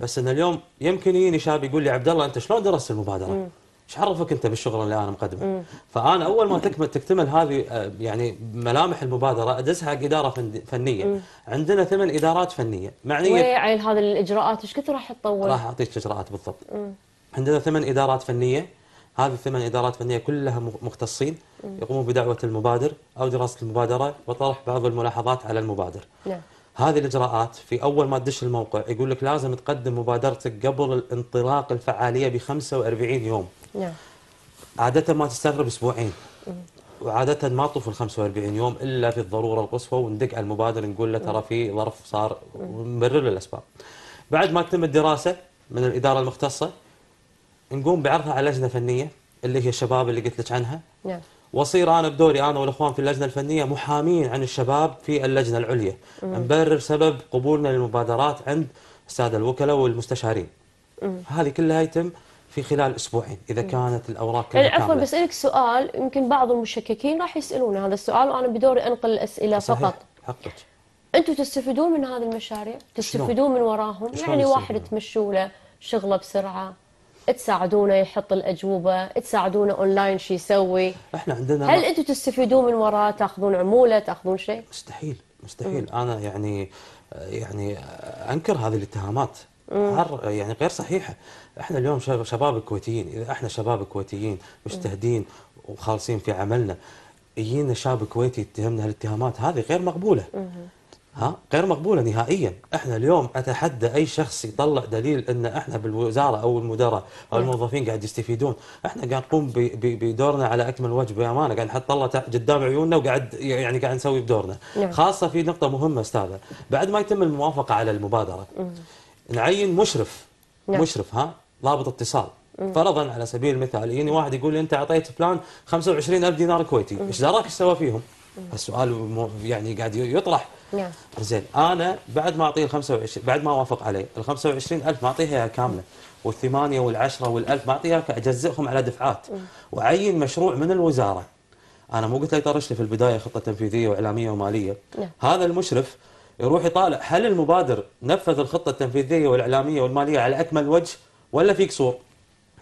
بس ان اليوم يمكن يجيني شاب يقول لي عبد الله انت شلون درست المبادره؟ ايش عرفك انت بالشغل اللي انا مقدمه؟ فانا اول ما تكمل تكتمل هذه آه، يعني ملامح المبادره حق اداره فنيه، مم. عندنا ثمان ادارات فنيه معنيه عيل هذه الاجراءات ايش كثر راح تطول؟ راح اعطيك اجراءات بالضبط. مم. عندنا ثمان ادارات فنيه هذه الثمان ادارات فنيه كلها مختصين يقومون بدعوه المبادر او دراسه المبادره وطرح بعض الملاحظات على المبادر. نعم. هذه الاجراءات في اول ما تدش الموقع يقول لك لازم تقدم مبادرتك قبل انطلاق الفعاليه ب 45 يوم. نعم عادة ما تستغرب اسبوعين وعادة ما تطوف ال 45 يوم الا في الضرورة القصوى وندق على المبادر نقول له ترى نعم. في ظرف صار ونبرر له الاسباب. بعد ما تتم الدراسة من الإدارة المختصة نقوم بعرضها على لجنة فنية اللي هي الشباب اللي قلت لك عنها. نعم. واصير انا بدوري انا والاخوان في اللجنه الفنيه محامين عن الشباب في اللجنه العليا نبرر سبب قبولنا للمبادرات عند الساده الوكلاء والمستشارين هذه كلها يتم في خلال اسبوعين اذا كانت الاوراق إيه، عفوا بسالك سؤال يمكن بعض المشككين راح يسالون هذا السؤال وانا بدوري انقل الاسئله صحيح. فقط حقك انتم تستفيدون من هذه المشاريع تستفيدون من وراهم يعني واحد تمشوا له شغله بسرعه تساعدونه يحط الاجوبه تساعدونه اونلاين شو يسوي احنا عندنا هل انتم تستفيدون من وراه تاخذون عموله تاخذون شيء مستحيل مستحيل م. انا يعني يعني انكر هذه الاتهامات عر يعني غير صحيحه احنا اليوم شباب كويتيين اذا احنا شباب كويتيين مجتهدين وخالصين في عملنا يجينا شاب كويتي يتهمنا هالاتهامات هذه غير مقبوله ها غير مقبوله نهائيا احنا اليوم اتحدى اي شخص يطلع دليل ان احنا بالوزاره او المدراء او الموظفين قاعد يستفيدون احنا قاعد نقوم بدورنا على اكمل وجه بامانه قاعد نحط الله قدام عيوننا وقاعد يعني قاعد نسوي بدورنا نعم. خاصه في نقطه مهمه استاذه بعد ما يتم الموافقه على المبادره نعين مشرف نعم. مشرف ها ضابط اتصال فرضا على سبيل المثال يجيني واحد يقول لي انت اعطيت فلان 25000 دينار كويتي ايش دراك ايش سوى فيهم؟ السؤال يعني قاعد يطرح نعم زين انا بعد ما اعطيه ال 25 بعد ما اوافق عليه ال 25000 ما اعطيها اياها كامله والثمانيه والعشره وال1000 ما اعطيها اجزئهم على دفعات واعين مشروع من الوزاره انا مو قلت له يطرش لي في البدايه خطه تنفيذيه واعلاميه وماليه نعم. هذا المشرف يروح يطالع هل المبادر نفذ الخطه التنفيذيه والاعلاميه والماليه على اكمل وجه ولا في قصور؟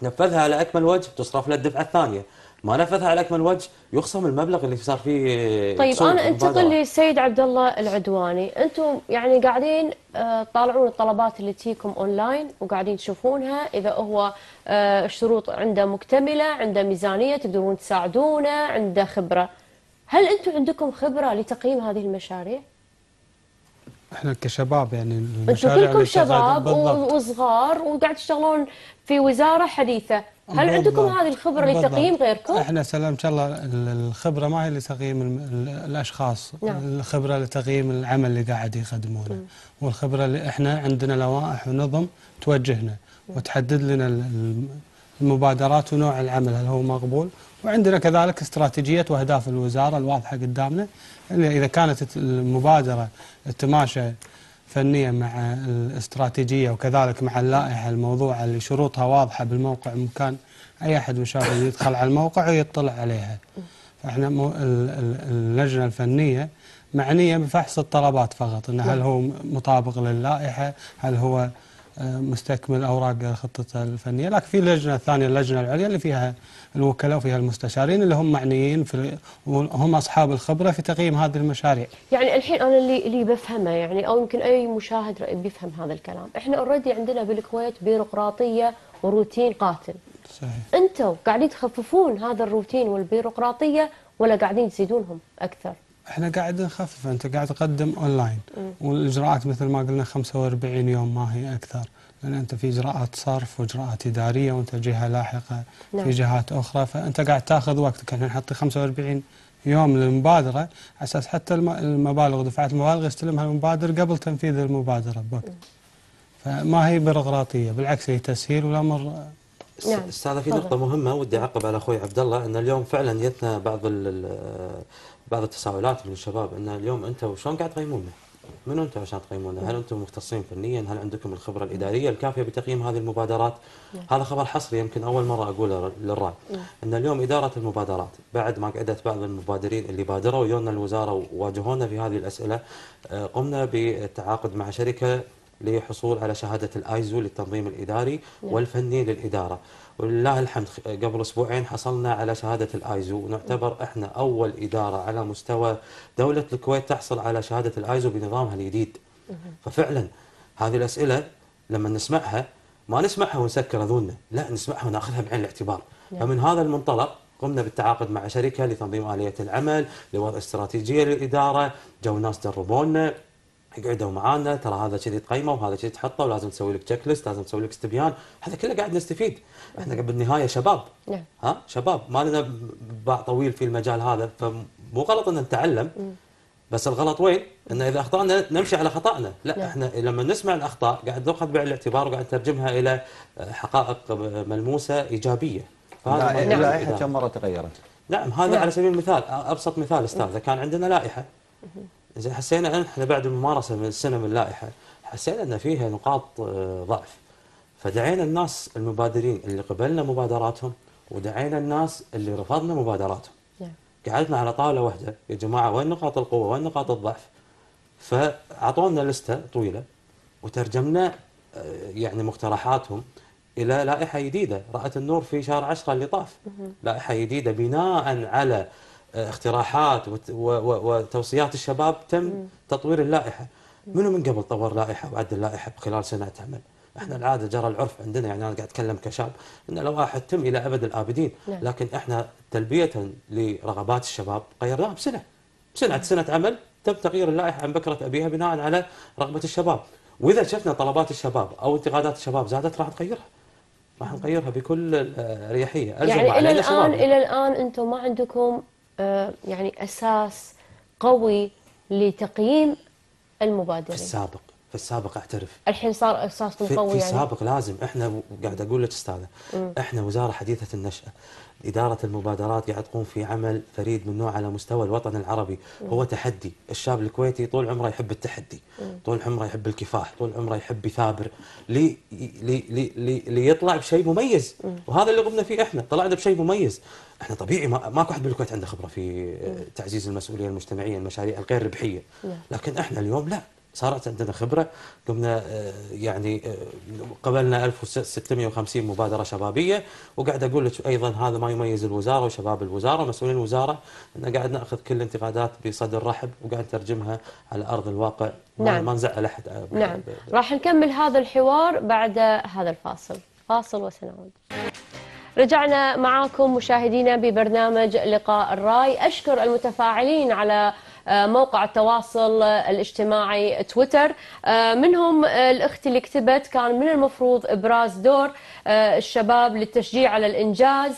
نفذها على اكمل وجه تصرف له الدفعه الثانيه، ما نفذها على اكمل وجه يخصم المبلغ اللي صار فيه طيب انا انتقل للسيد عبد الله العدواني، انتم يعني قاعدين آه، تطالعون الطلبات اللي تجيكم اونلاين وقاعدين تشوفونها اذا هو آه، الشروط عنده مكتمله، عنده ميزانيه تقدرون تساعدونه، عنده خبره. هل انتم عندكم خبره لتقييم هذه المشاريع؟ احنا كشباب يعني المشاريع انتم كلكم شباب وصغار وقاعد تشتغلون في وزاره حديثه، هل عندكم هذه الخبره لتقييم غيركم؟ احنا سلام ان شاء الله الخبره ما هي لتقييم الاشخاص، نعم. الخبره لتقييم العمل اللي قاعد يقدمونه، نعم. والخبره اللي احنا عندنا لوائح ونظم توجهنا وتحدد لنا المبادرات ونوع العمل هل هو مقبول وعندنا كذلك استراتيجية وأهداف الوزارة الواضحة قدامنا إذا كانت المبادرة تماشى فنية مع الاستراتيجية وكذلك مع اللائحة الموضوعة اللي شروطها واضحة بالموقع ممكن أي أحد مشاهد يدخل على الموقع ويطلع عليها فإحنا اللجنة الفنية معنية بفحص الطلبات فقط إن هل نعم. هو مطابق للائحة هل هو مستكمل أوراق خطته الفنية لكن في لجنة ثانية اللجنة العليا اللي فيها الوكلاء وفيها المستشارين اللي هم معنيين في وهم أصحاب الخبرة في تقييم هذه المشاريع يعني الحين أنا اللي, اللي بفهمه يعني أو يمكن أي مشاهد بيفهم هذا الكلام إحنا اوريدي عندنا بالكويت بيروقراطية وروتين قاتل صحيح أنتم قاعدين تخففون هذا الروتين والبيروقراطية ولا قاعدين تزيدونهم أكثر احنا قاعد نخفف انت قاعد تقدم اونلاين والاجراءات مثل ما قلنا 45 يوم ما هي اكثر لان انت في اجراءات صرف واجراءات اداريه وانت جهه لاحقه نعم. في جهات اخرى فانت قاعد تاخذ وقتك احنا نحط 45 يوم للمبادره على اساس حتى المبالغ دفعات المبالغ يستلمها المبادر قبل تنفيذ المبادره بوقت. فما هي بيروقراطيه بالعكس هي تسهيل والامر نعم استاذه في نقطه مهمه ودي اعقب على اخوي عبد الله ان اليوم فعلا جتنا بعض ال بعض التساؤلات من الشباب ان اليوم انتم شلون قاعد تقيمونا؟ من انتم عشان تقيمونا؟ هل انتم مختصين فنيا؟ هل عندكم الخبره الاداريه الكافيه بتقييم هذه المبادرات؟ نعم. هذا خبر حصري يمكن اول مره اقوله للراي نعم. ان اليوم اداره المبادرات بعد ما قعدت بعض المبادرين اللي بادروا يونا الوزاره وواجهونا في هذه الاسئله آه، قمنا بالتعاقد مع شركه للحصول على شهادة الآيزو للتنظيم الإداري نعم. والفني للإدارة ولله الحمد قبل اسبوعين حصلنا على شهاده الايزو ونعتبر احنا اول اداره على مستوى دوله الكويت تحصل على شهاده الايزو بنظامها الجديد. ففعلا هذه الاسئله لما نسمعها ما نسمعها ونسكر اذوننا، لا نسمعها وناخذها بعين الاعتبار. نعم. فمن هذا المنطلق قمنا بالتعاقد مع شركه لتنظيم اليه العمل، لوضع استراتيجيه للاداره، جو ناس دربونا، قعدوا معانا ترى هذا كذي تقيمه وهذا كذي تحطه ولازم تسوي لك تشيك ليست لازم تسوي لك استبيان هذا كله قاعد نستفيد احنا بالنهايه شباب نعم ها شباب ما لنا باع طويل في المجال هذا فمو غلط ان نتعلم بس الغلط وين؟ ان اذا اخطانا نمشي على خطانا، لا نعم. احنا لما نسمع الاخطاء قاعد ناخذ بعين الاعتبار وقاعد نترجمها الى حقائق ملموسه ايجابيه. فهذا نعم. اللائحه إيه، كم مره تغيرت؟ نعم هذا نعم. على سبيل المثال ابسط مثال استاذ كان عندنا لائحه زين حسينا احنا بعد الممارسه من السنه من اللائحه حسينا ان فيها نقاط آه، ضعف فدعينا الناس المبادرين اللي قبلنا مبادراتهم ودعينا الناس اللي رفضنا مبادراتهم قعدنا على طاوله واحده يا جماعه وين نقاط القوه وين نقاط الضعف فاعطونا لسته طويله وترجمنا آه، يعني مقترحاتهم الى لائحه جديده رات النور في شهر 10 اللي طاف لائحه جديده بناء على اقتراحات وتوصيات الشباب تم تطوير اللائحه منو من قبل طور لائحه وعدل لائحه بخلال سنه عمل احنا العاده جرى العرف عندنا يعني انا قاعد اتكلم كشاب ان لوائح تتم الى ابد الابدين نعم. لكن احنا تلبيه لرغبات الشباب غيرناها بسنه بسنه سنه عمل تم تغيير اللائحه عن بكره ابيها بناء على رغبه الشباب واذا شفنا طلبات الشباب او انتقادات الشباب زادت راح نغيرها راح نغيرها بكل آه، اريحيه يعني الى الان الى الان انتم ما عندكم آه، يعني أساس قوي لتقييم المبادرين في السابق في السابق اعترف الحين صار اساس قوي يعني في السابق لازم احنا قاعد اقول لك استاذه احنا وزاره حديثه النشاه إدارة المبادرات قاعد تقوم في عمل فريد من نوعه على مستوى الوطن العربي هو تحدي الشاب الكويتي طول عمره يحب التحدي طول عمره يحب الكفاح طول عمره يحب يثابر لي لي لي لي ليطلع بشيء مميز وهذا اللي قمنا فيه احنا طلعنا بشيء مميز احنا طبيعي ما ماكو احد بالكويت عنده خبره في تعزيز المسؤوليه المجتمعيه المشاريع الغير ربحيه نعم. لكن احنا اليوم لا صارت عندنا خبرة قمنا آه، يعني آه، قبلنا 1650 مبادرة شبابية وقاعد أقول لك أيضا هذا ما يميز الوزارة وشباب الوزارة ومسؤولين الوزارة أن قاعد نأخذ كل الانتقادات بصدر رحب وقاعد نترجمها على أرض الواقع نعم. ما نزعل أحد آه، نعم ب... راح نكمل هذا الحوار بعد هذا الفاصل فاصل وسنعود رجعنا معاكم مشاهدينا ببرنامج لقاء الرأي أشكر المتفاعلين على آه، موقع التواصل الاجتماعي تويتر آه، منهم الأخت اللي كتبت كان من المفروض إبراز دور آه، الشباب للتشجيع على الإنجاز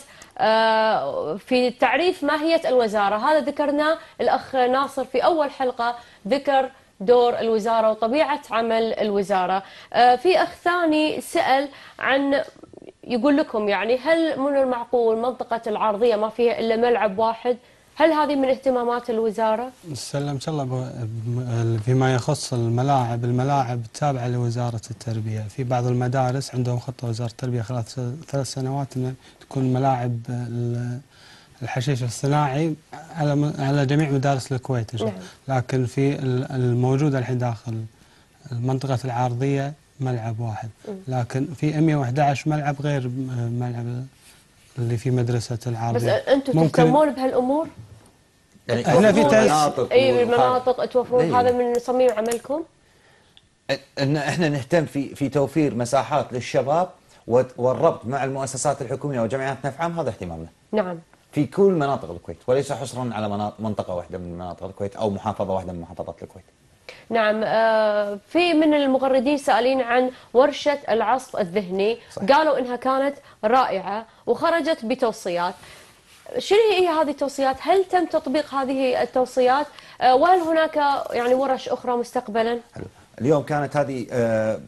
في تعريف ماهية الوزارة هذا ذكرناه الأخ ناصر في أول حلقة ذكر دور الوزارة وطبيعة عمل الوزارة في أخ ثاني سأل عن يقول لكم يعني هل من المعقول منطقة العرضية ما فيها إلا ملعب واحد هل هذه من اهتمامات الوزارة؟ سلمت الله فيما يخص الملاعب الملاعب التابعة لوزارة التربية في بعض المدارس عندهم خطة وزارة التربية خلال ثلاث سنوات أن تكون ملاعب الحشيش الصناعي على على جميع مدارس الكويت إن شاء الله نعم. لكن في الموجودة الحين داخل منطقة العارضية ملعب واحد لكن في 111 ملعب غير ملعب اللي في مدرسة العربية بس أنتم تهتمون بهالأمور؟ يعني احنا في تاس اي بالمناطق إيه، توفرون إيه. هذا من صميم عملكم؟ ان احنا نهتم في في توفير مساحات للشباب والربط مع المؤسسات الحكوميه وجمعيات نفع عام هذا اهتمامنا. نعم. في كل مناطق الكويت وليس حصرا على منطقه واحده من مناطق الكويت او محافظه واحده من محافظات الكويت. نعم آه، في من المغردين سالين عن ورشه العصف الذهني صح. قالوا انها كانت رائعه وخرجت بتوصيات شنو هي هذه التوصيات هل تم تطبيق هذه التوصيات آه، وهل هناك يعني ورش اخرى مستقبلا اليوم كانت هذه آه،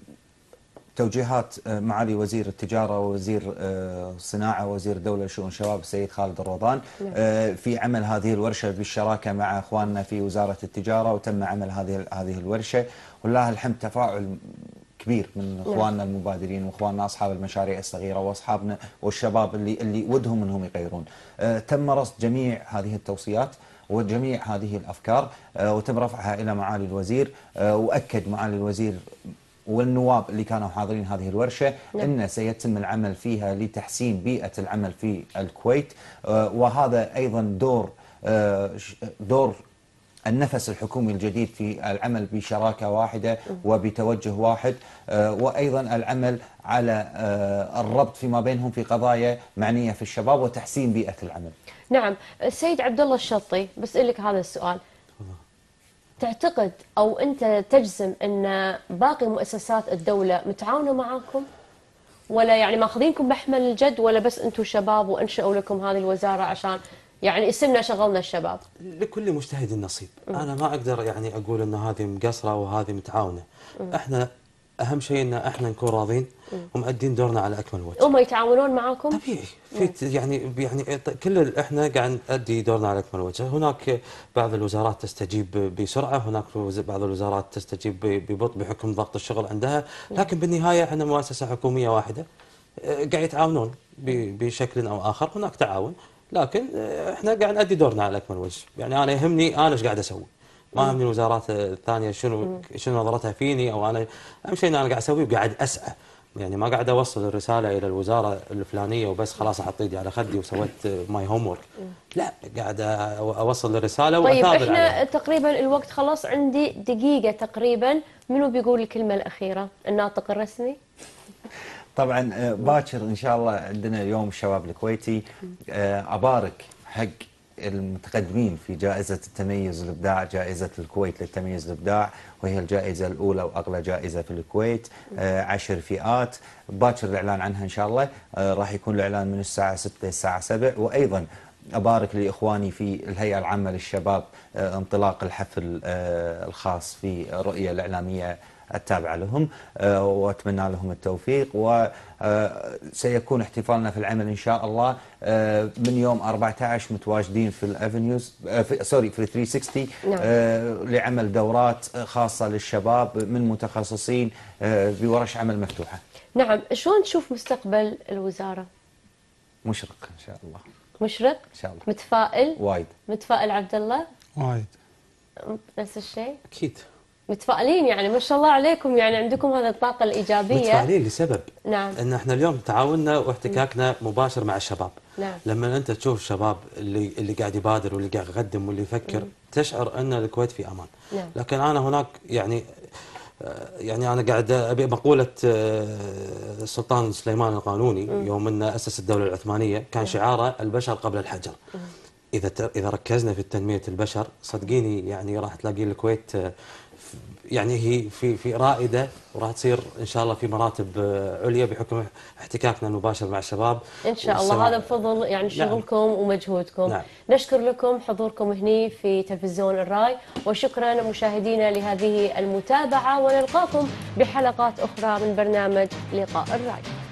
توجيهات آه، معالي وزير التجارة ووزير الصناعة آه، ووزير الدولة لشؤون الشباب السيد خالد الروضان نعم. آه، في عمل هذه الورشة بالشراكة مع إخواننا في وزارة التجارة وتم عمل هذه هذه الورشة والله الحمد تفاعل كبير من نعم. اخواننا المبادرين واخواننا اصحاب المشاريع الصغيره واصحابنا والشباب اللي اللي ودهم انهم يغيرون. أه تم رصد جميع هذه التوصيات وجميع هذه الافكار أه وتم رفعها الى معالي الوزير أه واكد معالي الوزير والنواب اللي كانوا حاضرين هذه الورشة نعم. أن سيتم العمل فيها لتحسين بيئة العمل في الكويت آه، وهذا أيضا دور آه، دور النفس الحكومي الجديد في العمل بشراكة واحدة نعم. وبتوجه واحد آه، وأيضا العمل على الربط فيما بينهم في قضايا معنية في الشباب وتحسين بيئة العمل نعم السيد عبد الله الشطي بسألك هذا السؤال تعتقد او انت تجزم ان باقي مؤسسات الدوله متعاونه معاكم ولا يعني ماخذينكم بحمل الجد ولا بس انتم شباب وانشئوا لكم هذه الوزاره عشان يعني اسمنا شغلنا الشباب لكل مجتهد نصيب انا ما اقدر يعني اقول ان هذه مقصره وهذه متعاونه احنا اهم شيء ان احنا نكون راضين ومؤدين دورنا على اكمل وجه. هم يتعاونون معاكم؟ طبيعي في نعم. يعني يعني كل احنا قاعد نؤدي دورنا على اكمل وجه، هناك بعض الوزارات تستجيب بسرعه، هناك بعض الوزارات تستجيب ببطء بحكم ضغط الشغل عندها، نعم. لكن بالنهايه احنا مؤسسه حكوميه واحده آه، قاعد يتعاونون نعم. بشكل او اخر، هناك تعاون، لكن آه، احنا قاعد نؤدي دورنا على اكمل وجه، يعني انا يهمني انا ايش قاعد اسوي. ما من الوزارات الثانيه شنو شنو نظرتها فيني او انا اهم شيء انا قاعد اسويه وقاعد اسعى يعني ما قاعد اوصل الرساله الى الوزاره الفلانيه وبس خلاص حطيت على خدي وسويت ماي هوم لا قاعد اوصل الرساله طيب واثابر احنا عليها. تقريبا الوقت خلاص عندي دقيقه تقريبا منو بيقول الكلمه الاخيره الناطق الرسمي طبعا آه، باكر ان شاء الله عندنا يوم الشباب الكويتي آه، ابارك حق المتقدمين في جائزة التميز الإبداع جائزة الكويت للتميز الإبداع وهي الجائزة الأولى وأغلى جائزة في الكويت آه، عشر فئات باكر الإعلان عنها إن شاء الله آه، راح يكون الإعلان من الساعة 6 للساعة 7 وأيضا أبارك لإخواني في الهيئة العامة للشباب آه، انطلاق الحفل آه، الخاص في رؤية الإعلامية التابعة لهم آه، وأتمنى لهم التوفيق وسيكون احتفالنا في العمل إن شاء الله من يوم 14 متواجدين في الافنيوز في سوري في 360 نعم. لعمل دورات خاصة للشباب من متخصصين بورش عمل مفتوحة نعم شلون تشوف مستقبل الوزارة؟ مشرق إن شاء الله مشرق ان شاء الله متفائل وايد متفائل عبد الله وايد نفس الشيء اكيد متفائلين يعني ما شاء الله عليكم يعني عندكم هذا الطاقه الايجابيه متفائلين لسبب نعم ان احنا اليوم تعاوننا واحتكاكنا مباشر مع الشباب نعم لما انت تشوف الشباب اللي اللي قاعد يبادر واللي قاعد يقدم واللي يفكر مم. تشعر ان الكويت في امان نعم. لكن انا هناك يعني آه، يعني انا قاعد ابي مقوله السلطان آه، سليمان القانوني م. يوم ان اسس الدوله العثمانيه كان شعاره البشر قبل الحجر م. اذا اذا ركزنا في تنميه البشر صدقيني يعني راح تلاقي الكويت آه، يعني هي في في رائده وراح تصير ان شاء الله في مراتب آه، عليا بحكم احتكاكنا المباشر مع الشباب ان شاء الله هذا بفضل يعني نعم. شغلكم نعم. ومجهودكم نعم. نشكر لكم حضوركم هني في تلفزيون الراي وشكرا مشاهدينا لهذه المتابعه ونلقاكم بحلقات اخرى من برنامج لقاء الراي